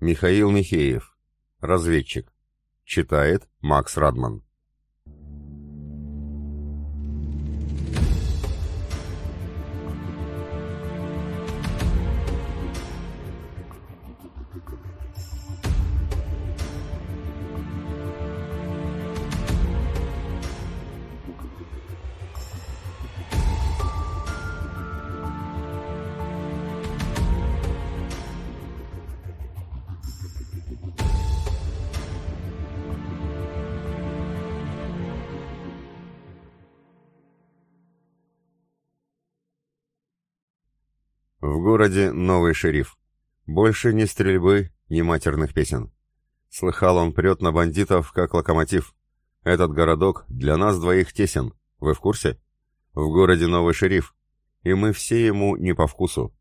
Михаил Михеев. Разведчик. Читает Макс Радман. В городе новый шериф. Больше ни стрельбы, ни матерных песен. Слыхал он прет на бандитов, как локомотив. Этот городок для нас двоих тесен. Вы в курсе? В городе новый шериф. И мы все ему не по вкусу.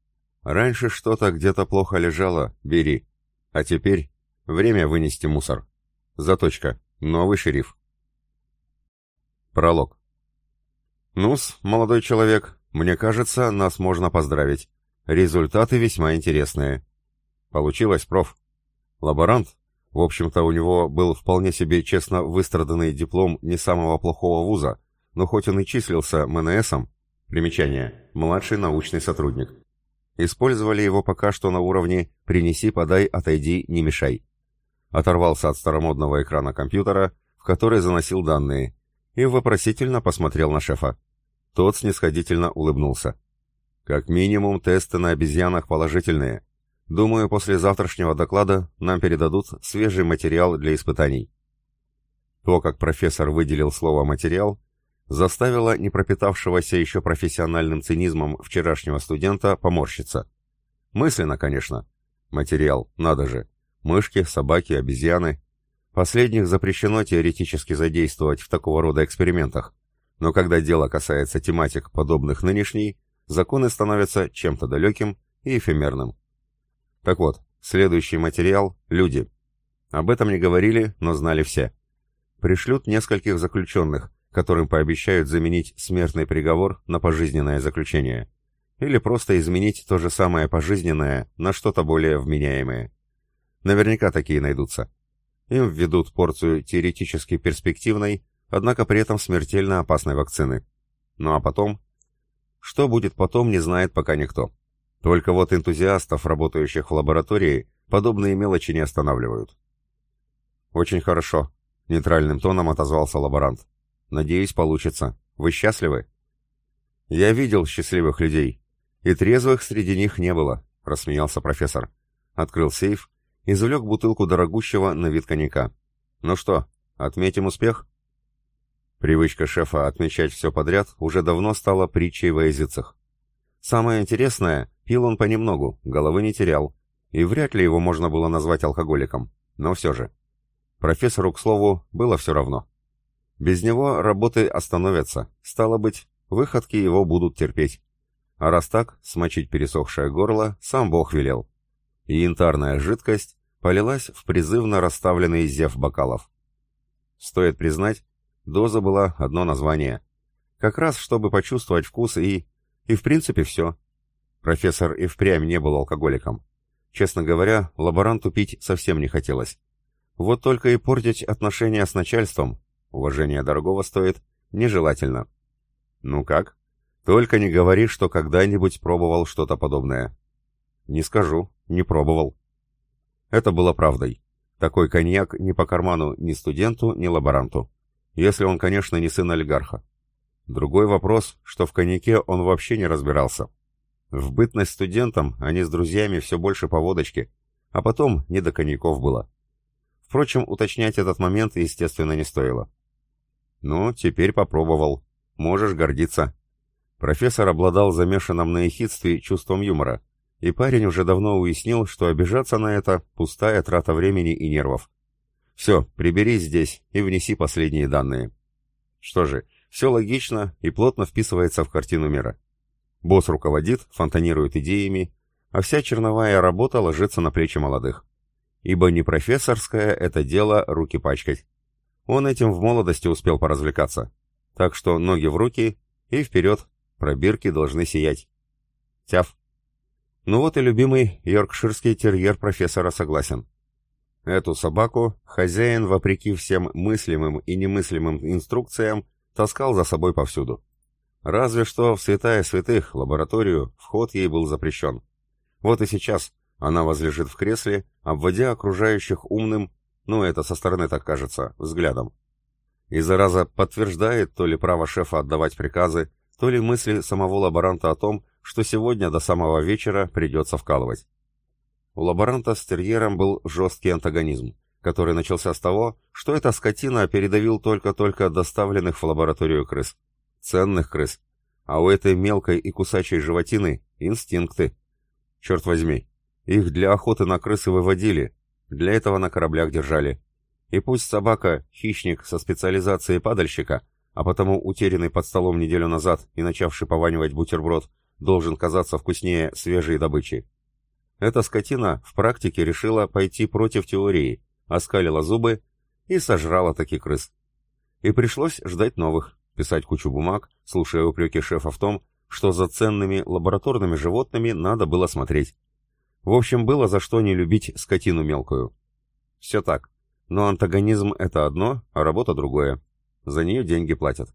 Раньше что-то где-то плохо лежало, бери. А теперь время вынести мусор. Заточка. Новый шериф. Пролог. Нус, молодой человек, мне кажется, нас можно поздравить. Результаты весьма интересные. Получилось, проф. Лаборант, в общем-то, у него был вполне себе честно выстраданный диплом не самого плохого вуза, но хоть он и числился МНСом, примечание, младший научный сотрудник. Использовали его пока что на уровне «принеси, подай, отойди, не мешай». Оторвался от старомодного экрана компьютера, в который заносил данные, и вопросительно посмотрел на шефа. Тот снисходительно улыбнулся. Как минимум, тесты на обезьянах положительные. Думаю, после завтрашнего доклада нам передадут свежий материал для испытаний. То, как профессор выделил слово «материал», заставило не пропитавшегося еще профессиональным цинизмом вчерашнего студента поморщиться. Мысленно, конечно. Материал, надо же. Мышки, собаки, обезьяны. Последних запрещено теоретически задействовать в такого рода экспериментах. Но когда дело касается тематик, подобных нынешней, законы становятся чем-то далеким и эфемерным. Так вот, следующий материал – люди. Об этом не говорили, но знали все. Пришлют нескольких заключенных, которым пообещают заменить смертный приговор на пожизненное заключение. Или просто изменить то же самое пожизненное на что-то более вменяемое. Наверняка такие найдутся. Им введут порцию теоретически перспективной, однако при этом смертельно опасной вакцины. Ну а потом что будет потом, не знает пока никто. Только вот энтузиастов, работающих в лаборатории, подобные мелочи не останавливают. «Очень хорошо», — нейтральным тоном отозвался лаборант. «Надеюсь, получится. Вы счастливы?» «Я видел счастливых людей. И трезвых среди них не было», — рассмеялся профессор. Открыл сейф, извлек бутылку дорогущего на вид коньяка. «Ну что, отметим успех?» Привычка шефа отмечать все подряд уже давно стала притчей во языцах. Самое интересное, пил он понемногу, головы не терял, и вряд ли его можно было назвать алкоголиком, но все же. Профессору, к слову, было все равно. Без него работы остановятся, стало быть, выходки его будут терпеть. А раз так, смочить пересохшее горло сам Бог велел. И янтарная жидкость полилась в призывно расставленный зев бокалов. Стоит признать, Доза была одно название. Как раз, чтобы почувствовать вкус и... И в принципе все. Профессор и впрямь не был алкоголиком. Честно говоря, лаборанту пить совсем не хотелось. Вот только и портить отношения с начальством, уважение дорогого стоит, нежелательно. Ну как? Только не говори, что когда-нибудь пробовал что-то подобное. Не скажу, не пробовал. Это было правдой. Такой коньяк ни по карману ни студенту, ни лаборанту. Если он, конечно, не сын олигарха. Другой вопрос, что в коньяке он вообще не разбирался. В бытность студентом они с друзьями все больше по водочке, а потом не до коньяков было. Впрочем, уточнять этот момент, естественно, не стоило. «Ну, теперь попробовал. Можешь гордиться». Профессор обладал замешанным на ехидстве чувством юмора, и парень уже давно уяснил, что обижаться на это – пустая трата времени и нервов. Все, приберись здесь и внеси последние данные. Что же, все логично и плотно вписывается в картину мира. Босс руководит, фонтанирует идеями, а вся черновая работа ложится на плечи молодых. Ибо не профессорское это дело руки пачкать. Он этим в молодости успел поразвлекаться. Так что ноги в руки и вперед, пробирки должны сиять. Тяв. Ну вот и любимый йоркширский терьер профессора согласен. Эту собаку хозяин, вопреки всем мыслимым и немыслимым инструкциям, таскал за собой повсюду. Разве что в святая святых, лабораторию, вход ей был запрещен. Вот и сейчас она возлежит в кресле, обводя окружающих умным, ну это со стороны так кажется, взглядом. И зараза подтверждает то ли право шефа отдавать приказы, то ли мысли самого лаборанта о том, что сегодня до самого вечера придется вкалывать. У лаборанта с терьером был жесткий антагонизм, который начался с того, что эта скотина передавил только-только доставленных в лабораторию крыс. Ценных крыс. А у этой мелкой и кусачей животины инстинкты. Черт возьми, их для охоты на крысы выводили, для этого на кораблях держали. И пусть собака, хищник со специализацией падальщика, а потому утерянный под столом неделю назад и начавший пованивать бутерброд, должен казаться вкуснее свежей добычи. Эта скотина в практике решила пойти против теории, оскалила зубы и сожрала таки крыс. И пришлось ждать новых, писать кучу бумаг, слушая упреки шефа в том, что за ценными лабораторными животными надо было смотреть. В общем, было за что не любить скотину мелкую. Все так. Но антагонизм — это одно, а работа другое. За нее деньги платят.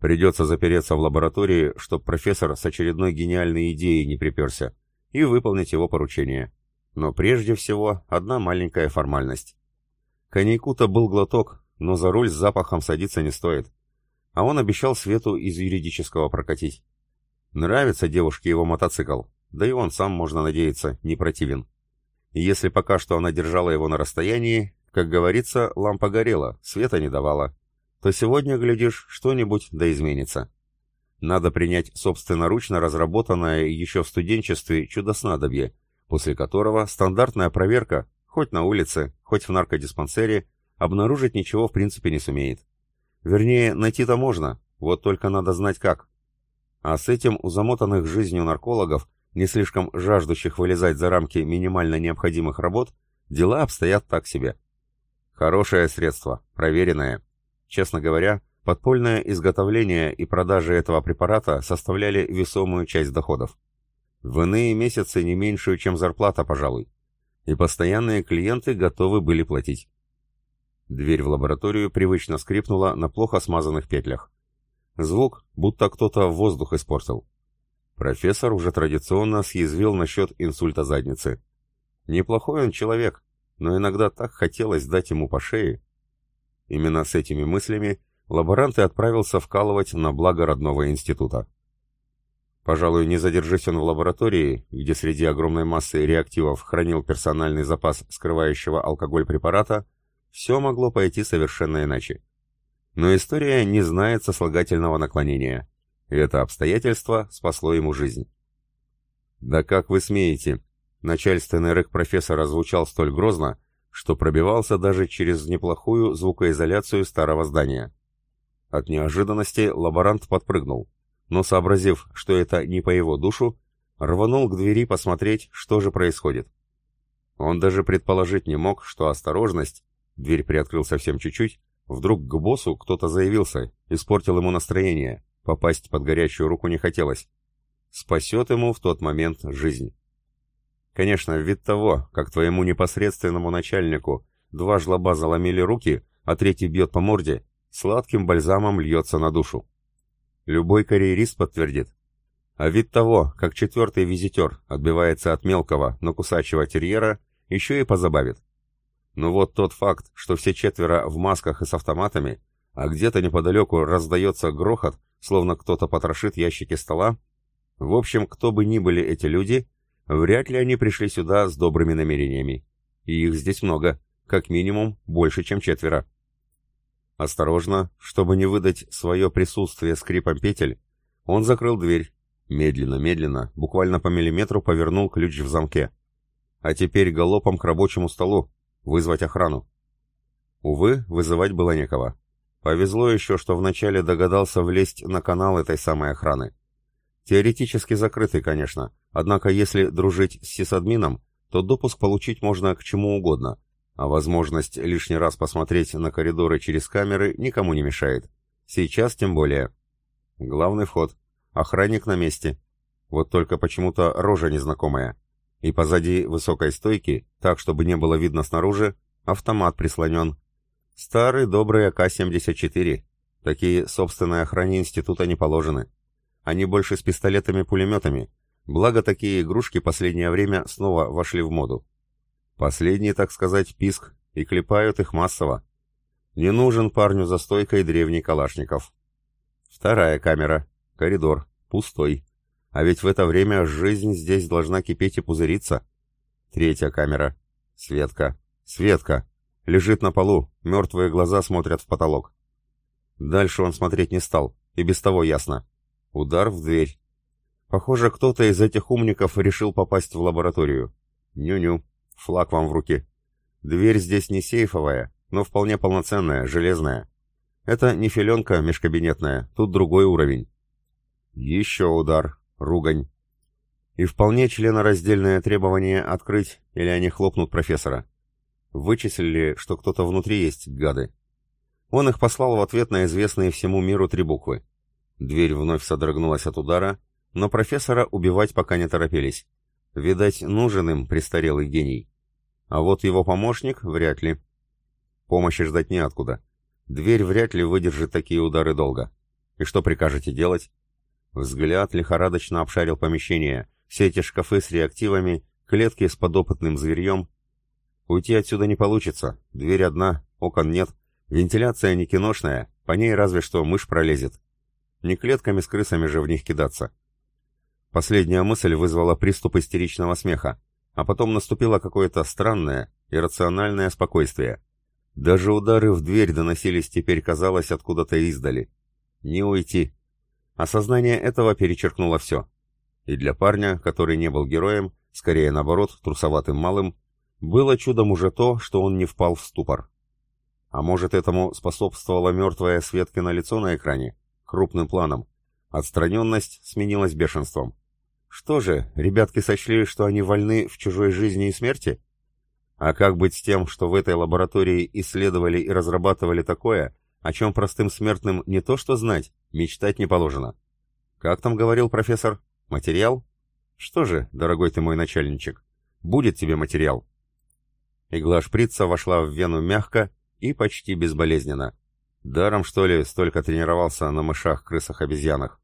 Придется запереться в лаборатории, чтоб профессор с очередной гениальной идеей не приперся и выполнить его поручение. Но прежде всего одна маленькая формальность. Коньяку-то был глоток, но за руль с запахом садиться не стоит. А он обещал Свету из юридического прокатить. Нравится девушке его мотоцикл, да и он сам, можно надеяться, не противен. И если пока что она держала его на расстоянии, как говорится, лампа горела, света не давала, то сегодня, глядишь, что-нибудь да изменится. Надо принять собственноручно разработанное еще в студенчестве чудо-снадобье, после которого стандартная проверка, хоть на улице, хоть в наркодиспансере, обнаружить ничего в принципе не сумеет. Вернее, найти-то можно, вот только надо знать как. А с этим у замотанных жизнью наркологов, не слишком жаждущих вылезать за рамки минимально необходимых работ, дела обстоят так себе. Хорошее средство, проверенное. Честно говоря, Подпольное изготовление и продажи этого препарата составляли весомую часть доходов. В иные месяцы не меньшую, чем зарплата, пожалуй. И постоянные клиенты готовы были платить. Дверь в лабораторию привычно скрипнула на плохо смазанных петлях. Звук, будто кто-то воздух испортил. Профессор уже традиционно съязвил насчет инсульта задницы. Неплохой он человек, но иногда так хотелось дать ему по шее. Именно с этими мыслями лаборант и отправился вкалывать на благо родного института. Пожалуй, не задержись он в лаборатории, где среди огромной массы реактивов хранил персональный запас скрывающего алкоголь препарата, все могло пойти совершенно иначе. Но история не знает сослагательного наклонения, и это обстоятельство спасло ему жизнь. «Да как вы смеете!» Начальственный рык профессора звучал столь грозно, что пробивался даже через неплохую звукоизоляцию старого здания. От неожиданности лаборант подпрыгнул, но, сообразив, что это не по его душу, рванул к двери посмотреть, что же происходит. Он даже предположить не мог, что осторожность, дверь приоткрыл совсем чуть-чуть, вдруг к боссу кто-то заявился, испортил ему настроение, попасть под горячую руку не хотелось. Спасет ему в тот момент жизнь. Конечно, вид того, как твоему непосредственному начальнику два жлоба заломили руки, а третий бьет по морде, сладким бальзамом льется на душу. Любой карьерист подтвердит. А вид того, как четвертый визитер отбивается от мелкого, но кусачего терьера, еще и позабавит. Но ну вот тот факт, что все четверо в масках и с автоматами, а где-то неподалеку раздается грохот, словно кто-то потрошит ящики стола. В общем, кто бы ни были эти люди, вряд ли они пришли сюда с добрыми намерениями. И их здесь много, как минимум больше, чем четверо. Осторожно, чтобы не выдать свое присутствие скрипом петель, он закрыл дверь, медленно-медленно, буквально по миллиметру повернул ключ в замке. А теперь галопом к рабочему столу, вызвать охрану. Увы, вызывать было некого. Повезло еще, что вначале догадался влезть на канал этой самой охраны. Теоретически закрытый, конечно, однако если дружить с сисадмином, то допуск получить можно к чему угодно, а возможность лишний раз посмотреть на коридоры через камеры никому не мешает. Сейчас тем более. Главный вход. Охранник на месте. Вот только почему-то рожа незнакомая. И позади высокой стойки, так чтобы не было видно снаружи, автомат прислонен. Старый добрый АК-74. Такие собственные охране института не положены. Они больше с пистолетами-пулеметами. Благо такие игрушки последнее время снова вошли в моду. Последний, так сказать, писк, и клепают их массово. Не нужен парню за стойкой древний Калашников. Вторая камера. Коридор. Пустой. А ведь в это время жизнь здесь должна кипеть и пузыриться. Третья камера. Светка. Светка. Лежит на полу, мертвые глаза смотрят в потолок. Дальше он смотреть не стал, и без того ясно. Удар в дверь. Похоже, кто-то из этих умников решил попасть в лабораторию. Ню-ню. Флаг вам в руки. Дверь здесь не сейфовая, но вполне полноценная, железная. Это не филенка межкабинетная, тут другой уровень. Еще удар, ругань. И вполне членораздельное требование открыть, или они хлопнут профессора. Вычислили, что кто-то внутри есть, гады. Он их послал в ответ на известные всему миру три буквы. Дверь вновь содрогнулась от удара, но профессора убивать пока не торопились. Видать, нужен им престарелый гений. А вот его помощник вряд ли. Помощи ждать неоткуда. Дверь вряд ли выдержит такие удары долго. И что прикажете делать? Взгляд лихорадочно обшарил помещение. Все эти шкафы с реактивами, клетки с подопытным зверьем. Уйти отсюда не получится. Дверь одна, окон нет. Вентиляция не киношная, по ней разве что мышь пролезет. Не клетками с крысами же в них кидаться. Последняя мысль вызвала приступ истеричного смеха. А потом наступило какое-то странное, иррациональное спокойствие. Даже удары в дверь доносились теперь, казалось, откуда-то издали. Не уйти. Осознание этого перечеркнуло все. И для парня, который не был героем, скорее наоборот, трусоватым малым, было чудом уже то, что он не впал в ступор. А может, этому способствовало мертвое Светкино лицо на экране, крупным планом. Отстраненность сменилась бешенством. Что же, ребятки сочли, что они вольны в чужой жизни и смерти? А как быть с тем, что в этой лаборатории исследовали и разрабатывали такое, о чем простым смертным не то что знать, мечтать не положено? Как там говорил профессор? Материал? Что же, дорогой ты мой начальничек, будет тебе материал. Игла шприца вошла в вену мягко и почти безболезненно. Даром, что ли, столько тренировался на мышах, крысах, обезьянах.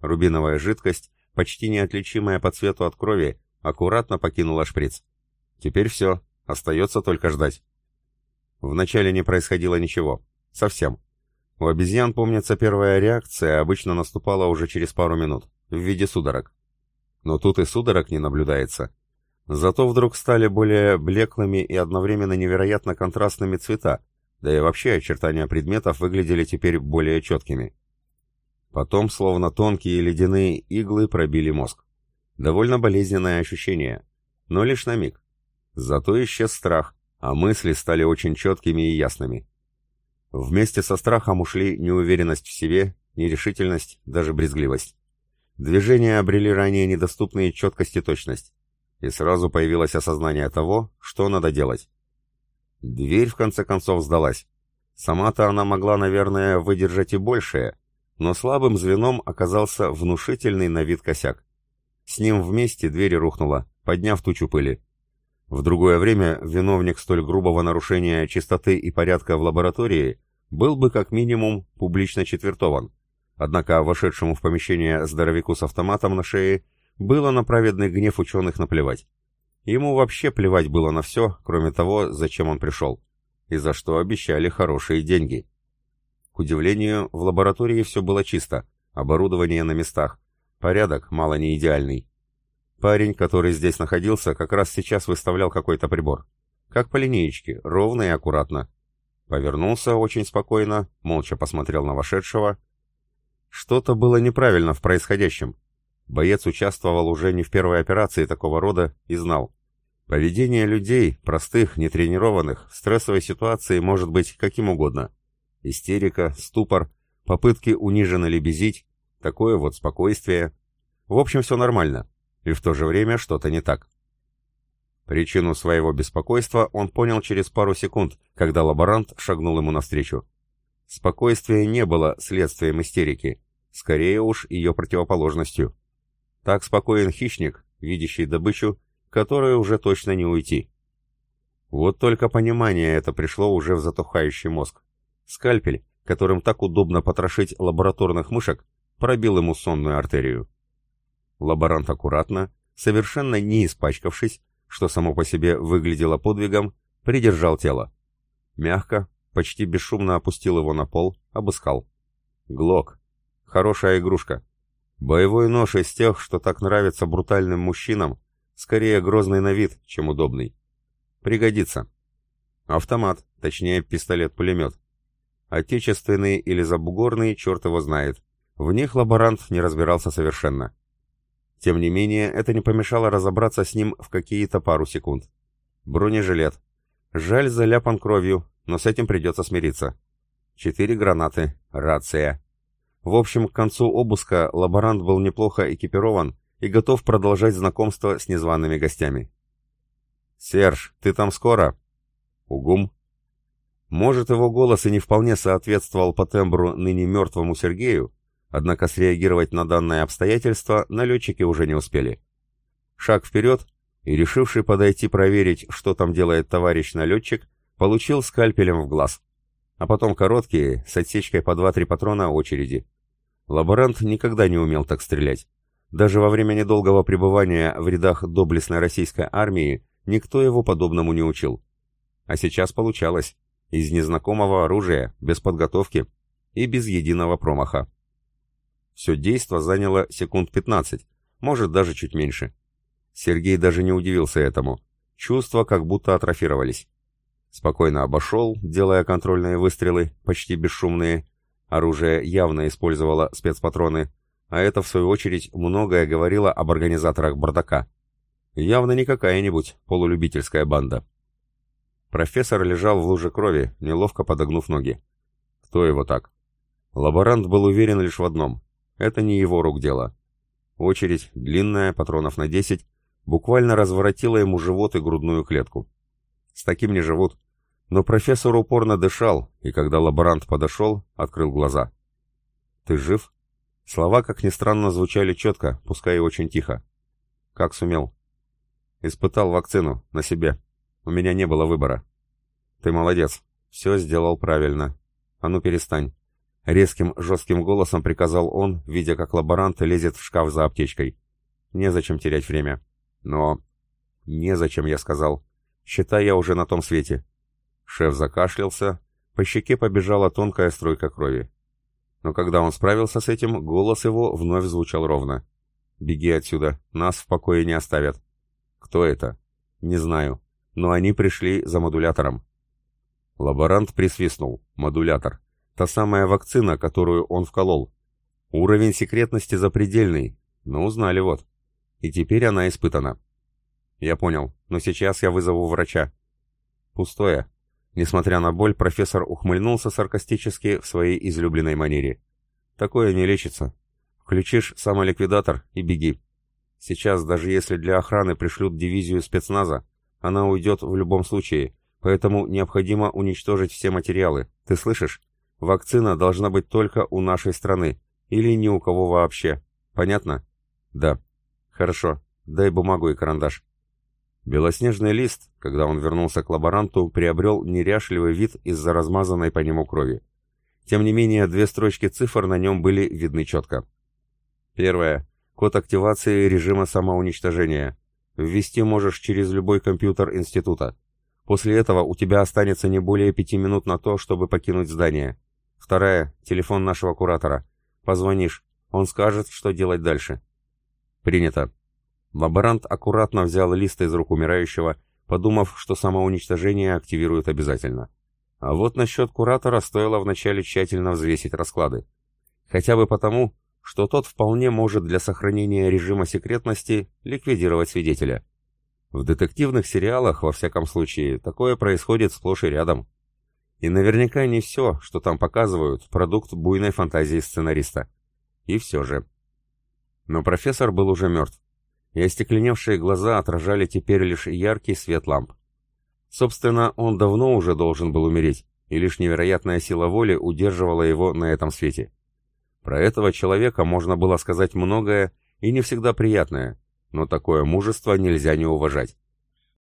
Рубиновая жидкость почти неотличимая по цвету от крови, аккуратно покинула шприц. Теперь все, остается только ждать. Вначале не происходило ничего. Совсем. У обезьян, помнится, первая реакция обычно наступала уже через пару минут, в виде судорог. Но тут и судорог не наблюдается. Зато вдруг стали более блеклыми и одновременно невероятно контрастными цвета, да и вообще очертания предметов выглядели теперь более четкими. Потом, словно тонкие ледяные иглы, пробили мозг. Довольно болезненное ощущение, но лишь на миг. Зато исчез страх, а мысли стали очень четкими и ясными. Вместе со страхом ушли неуверенность в себе, нерешительность, даже брезгливость. Движения обрели ранее недоступные четкость и точность. И сразу появилось осознание того, что надо делать. Дверь, в конце концов, сдалась. Сама-то она могла, наверное, выдержать и большее, но слабым звеном оказался внушительный на вид косяк. С ним вместе дверь рухнула, подняв тучу пыли. В другое время виновник столь грубого нарушения чистоты и порядка в лаборатории был бы как минимум публично четвертован. Однако вошедшему в помещение здоровяку с автоматом на шее было на праведный гнев ученых наплевать. Ему вообще плевать было на все, кроме того, зачем он пришел, и за что обещали хорошие деньги. К удивлению, в лаборатории все было чисто, оборудование на местах, порядок мало не идеальный. Парень, который здесь находился, как раз сейчас выставлял какой-то прибор. Как по линеечке, ровно и аккуратно. Повернулся очень спокойно, молча посмотрел на вошедшего. Что-то было неправильно в происходящем. Боец участвовал уже не в первой операции такого рода и знал. Поведение людей, простых, нетренированных, в стрессовой ситуации может быть каким угодно. Истерика, ступор, попытки униженно лебезить, такое вот спокойствие. В общем, все нормально, и в то же время что-то не так. Причину своего беспокойства он понял через пару секунд, когда лаборант шагнул ему навстречу. Спокойствие не было следствием истерики, скорее уж ее противоположностью. Так спокоен хищник, видящий добычу, которой уже точно не уйти. Вот только понимание это пришло уже в затухающий мозг. Скальпель, которым так удобно потрошить лабораторных мышек, пробил ему сонную артерию. Лаборант аккуратно, совершенно не испачкавшись, что само по себе выглядело подвигом, придержал тело. Мягко, почти бесшумно опустил его на пол, обыскал. Глок. Хорошая игрушка. Боевой нож из тех, что так нравится брутальным мужчинам, скорее грозный на вид, чем удобный. Пригодится. Автомат, точнее пистолет-пулемет. Отечественные или забугорные, черт его знает. В них лаборант не разбирался совершенно. Тем не менее, это не помешало разобраться с ним в какие-то пару секунд. Бронежилет. Жаль, заляпан кровью, но с этим придется смириться. Четыре гранаты. Рация. В общем, к концу обыска лаборант был неплохо экипирован и готов продолжать знакомство с незваными гостями. «Серж, ты там скоро?» «Угум», может, его голос и не вполне соответствовал по тембру ныне мертвому Сергею, однако среагировать на данное обстоятельство налетчики уже не успели. Шаг вперед, и решивший подойти проверить, что там делает товарищ налетчик, получил скальпелем в глаз. А потом короткие, с отсечкой по 2-3 патрона очереди. Лаборант никогда не умел так стрелять. Даже во время недолгого пребывания в рядах доблестной российской армии никто его подобному не учил. А сейчас получалось из незнакомого оружия, без подготовки и без единого промаха. Все действо заняло секунд 15, может даже чуть меньше. Сергей даже не удивился этому. Чувства как будто атрофировались. Спокойно обошел, делая контрольные выстрелы, почти бесшумные. Оружие явно использовало спецпатроны, а это, в свою очередь, многое говорило об организаторах бардака. Явно не какая-нибудь полулюбительская банда. Профессор лежал в луже крови, неловко подогнув ноги. Кто его так? Лаборант был уверен лишь в одном. Это не его рук дело. Очередь, длинная, патронов на 10, буквально разворотила ему живот и грудную клетку. С таким не живут. Но профессор упорно дышал, и когда лаборант подошел, открыл глаза. «Ты жив?» Слова, как ни странно, звучали четко, пускай и очень тихо. «Как сумел?» «Испытал вакцину, на себе. У меня не было выбора. «Ты молодец. Все сделал правильно. А ну перестань». Резким, жестким голосом приказал он, видя, как лаборант лезет в шкаф за аптечкой. «Незачем терять время». «Но...» «Незачем», — я сказал. «Считай, я уже на том свете». Шеф закашлялся. По щеке побежала тонкая струйка крови. Но когда он справился с этим, голос его вновь звучал ровно. «Беги отсюда. Нас в покое не оставят». «Кто это?» «Не знаю. Но они пришли за модулятором». Лаборант присвистнул. Модулятор. Та самая вакцина, которую он вколол. Уровень секретности запредельный. Но ну, узнали вот. И теперь она испытана. Я понял, но сейчас я вызову врача. Пустое. Несмотря на боль, профессор ухмыльнулся саркастически в своей излюбленной манере. Такое не лечится. Включишь самоликвидатор и беги. Сейчас, даже если для охраны пришлют дивизию спецназа, она уйдет в любом случае, Поэтому необходимо уничтожить все материалы. Ты слышишь? Вакцина должна быть только у нашей страны. Или ни у кого вообще. Понятно? Да. Хорошо. Дай бумагу и карандаш. Белоснежный лист, когда он вернулся к лаборанту, приобрел неряшливый вид из-за размазанной по нему крови. Тем не менее, две строчки цифр на нем были видны четко. Первое. Код активации режима самоуничтожения. Ввести можешь через любой компьютер института. После этого у тебя останется не более пяти минут на то, чтобы покинуть здание. Вторая — телефон нашего куратора. Позвонишь. Он скажет, что делать дальше. Принято. Лаборант аккуратно взял лист из рук умирающего, подумав, что самоуничтожение активирует обязательно. А вот насчет куратора стоило вначале тщательно взвесить расклады. Хотя бы потому, что тот вполне может для сохранения режима секретности ликвидировать свидетеля. В детективных сериалах, во всяком случае, такое происходит сплошь и рядом. И наверняка не все, что там показывают, продукт буйной фантазии сценариста. И все же. Но профессор был уже мертв, и остекленевшие глаза отражали теперь лишь яркий свет ламп. Собственно, он давно уже должен был умереть, и лишь невероятная сила воли удерживала его на этом свете. Про этого человека можно было сказать многое и не всегда приятное, но такое мужество нельзя не уважать.